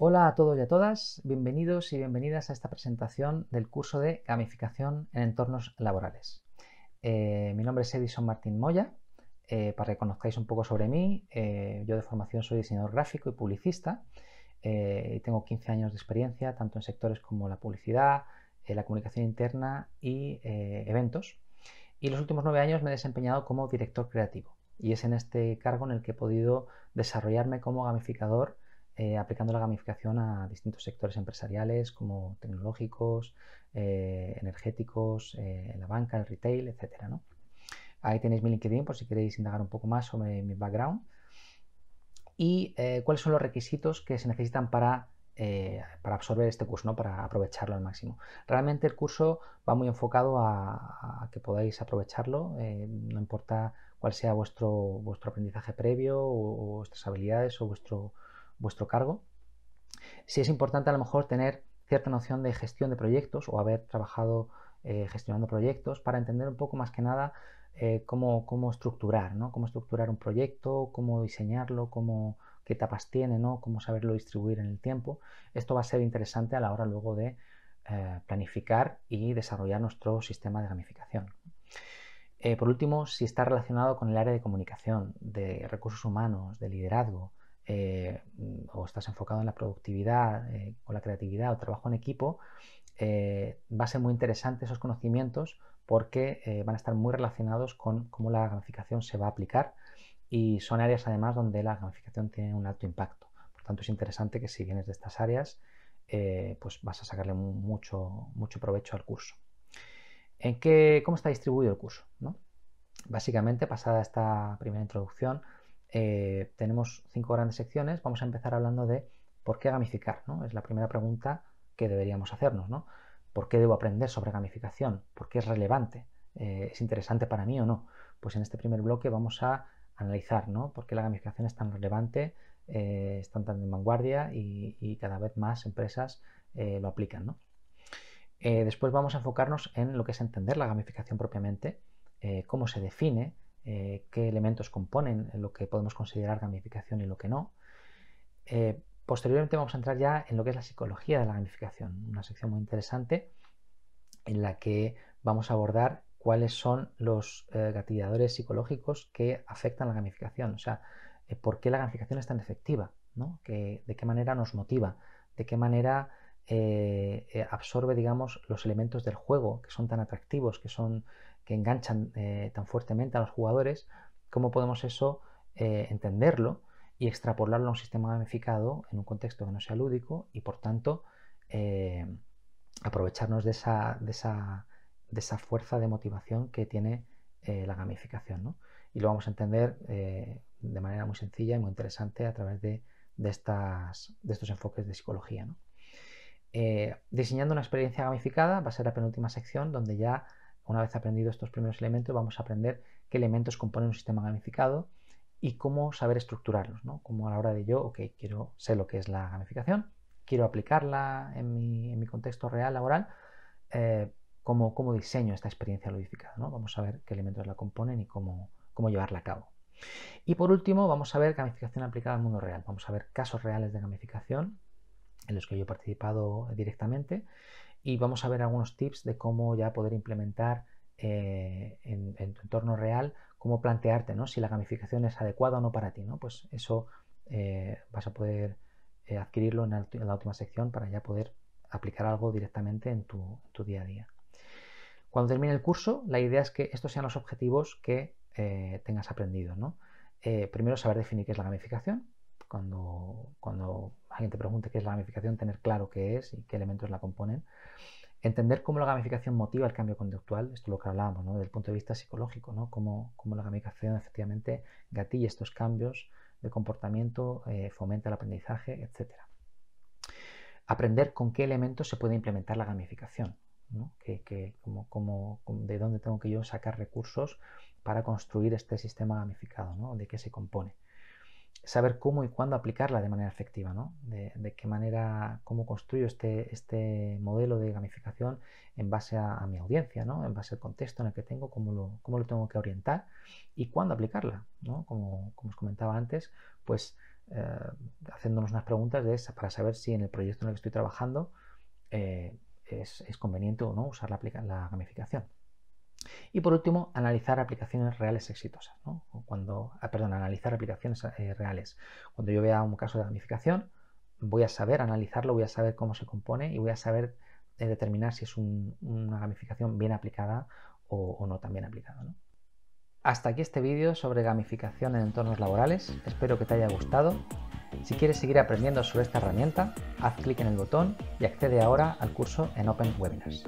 Hola a todos y a todas, bienvenidos y bienvenidas a esta presentación del curso de gamificación en entornos laborales. Eh, mi nombre es Edison Martín Moya. Eh, para que conozcáis un poco sobre mí, eh, yo de formación soy diseñador gráfico y publicista. y tengo 15 años de experiencia tanto en sectores como la publicidad, la comunicación interna y eventos. Y los últimos nueve años me he desempeñado como director creativo. Y es en este cargo en el que he podido desarrollarme como gamificador eh, aplicando la gamificación a distintos sectores empresariales como tecnológicos, eh, energéticos, eh, la banca, el retail, etc. Ahí tenéis mi LinkedIn por si queréis indagar un poco más sobre mi background y eh, cuáles son los requisitos que se necesitan para, absorber este curso, ¿no? para aprovecharlo al máximo. Realmente el curso va muy enfocado a, que podáis aprovecharlo, no importa cuál sea vuestro, vuestro aprendizaje previo o vuestras habilidades o vuestro, vuestro cargo. si es importante a lo mejor tener cierta noción de gestión de proyectos o haber trabajado eh, gestionando proyectos para entender un poco más que nada eh, cómo, estructurar, Cómo estructurar un proyecto, cómo diseñarlo, qué etapas tiene, Cómo saberlo distribuir en el tiempo. Esto va a ser interesante a la hora luego de eh, planificar y desarrollar nuestro sistema de gamificación. por último, si está relacionado con el área de comunicación, de recursos humanos, de liderazgo, eh, o estás enfocado en la productividad eh, o la creatividad o trabajo en equipo, eh, va a ser muy interesante esos conocimientos porque van a estar muy relacionados con cómo la gamificación se va a aplicar y son áreas además donde la gamificación tiene un alto impacto. Por tanto, es interesante que si vienes de estas áreas, pues vas a sacarle mucho, mucho provecho al curso. ¿En qué, ¿Cómo está distribuido el curso? Básicamente, pasada esta primera introducción, eh, tenemos cinco grandes secciones. Vamos a empezar hablando de por qué gamificar. Es la primera pregunta que deberíamos hacernos. ¿no? ¿Por qué debo aprender sobre gamificación? ¿Por qué es relevante? Eh, ¿Es interesante para mí o no? Pues en este primer bloque vamos a analizar ¿no? por qué la gamificación es tan relevante, eh, están tan en vanguardia y, cada vez más empresas eh, lo aplican. después vamos a enfocarnos en lo que es entender la gamificación propiamente, cómo se define, eh, qué elementos componen lo que podemos considerar gamificación y lo que no. Eh, posteriormente vamos a entrar ya en lo que es la psicología de la gamificación, una sección muy interesante en la que vamos a abordar cuáles son los eh, gatilladores psicológicos que afectan la gamificación, o sea, por qué la gamificación es tan efectiva, de qué manera nos motiva, de qué manera absorbe, digamos, los elementos del juego que son tan atractivos, que son que enganchan eh, tan fuertemente a los jugadores, cómo podemos eso eh, entenderlo y extrapolarlo a un sistema gamificado en un contexto que no sea lúdico y por tanto eh, aprovecharnos de esa, de, esa, fuerza de motivación que tiene la gamificación. Y lo vamos a entender de manera muy sencilla y muy interesante a través de, de estos enfoques de psicología. diseñando una experiencia gamificada va a ser la penúltima sección donde ya una vez aprendido estos primeros elementos, vamos a aprender qué elementos componen un sistema gamificado y cómo saber estructurarlos, ¿no? Como a la hora de yo, ok, quiero, sé lo que es la gamificación, quiero aplicarla en mi, contexto real, laboral, eh, cómo, diseño esta experiencia ludificada, ¿no? Vamos a ver qué elementos la componen y cómo, cómo llevarla a cabo. Y por último, vamos a ver gamificación aplicada al mundo real. Vamos a ver casos reales de gamificación en los que yo he participado directamente y vamos a ver algunos tips de cómo ya poder implementar eh, en, tu entorno real, cómo plantearte ¿no? si la gamificación es adecuada o no para ti. ¿no? Pues eso eh, vas a poder eh, adquirirlo en, la última sección para ya poder aplicar algo directamente en tu, día a día. Cuando termine el curso, la idea es que estos sean los objetivos que tengas aprendido. ¿no? primero, saber definir qué es la gamificación, cuando, alguien te pregunte qué es la gamificación, tener claro qué es y qué elementos la componen. Entender cómo la gamificación motiva el cambio conductual, esto es lo que hablábamos, ¿no? Desde el punto de vista psicológico, ¿no? Cómo, la gamificación efectivamente gatilla estos cambios de comportamiento, eh, fomenta el aprendizaje, etc. Aprender con qué elementos se puede implementar la gamificación, ¿no? de dónde tengo que yo sacar recursos para construir este sistema gamificado, De qué se compone saber cómo y cuándo aplicarla de manera efectiva, ¿no? De, qué manera, cómo construyo este, este, modelo de gamificación en base a, mi audiencia, ¿no? En base al contexto en el que tengo, cómo lo, lo tengo que orientar y cuándo aplicarla, Como, os comentaba antes, pues eh, haciéndonos unas preguntas de esas para saber si en el proyecto en el que estoy trabajando eh, es, conveniente o no usar la gamificación. Y por último, analizar aplicaciones reales exitosas. Cuando, ah, perdón, analizar aplicaciones eh, reales. Cuando yo vea un caso de gamificación, voy a saber analizarlo, voy a saber cómo se compone y voy a saber eh, determinar si es una gamificación bien aplicada o, no tan bien aplicada. Hasta aquí este vídeo sobre gamificación en entornos laborales. Espero que te haya gustado. Si quieres seguir aprendiendo sobre esta herramienta, haz clic en el botón y accede ahora al curso en Open Webinars.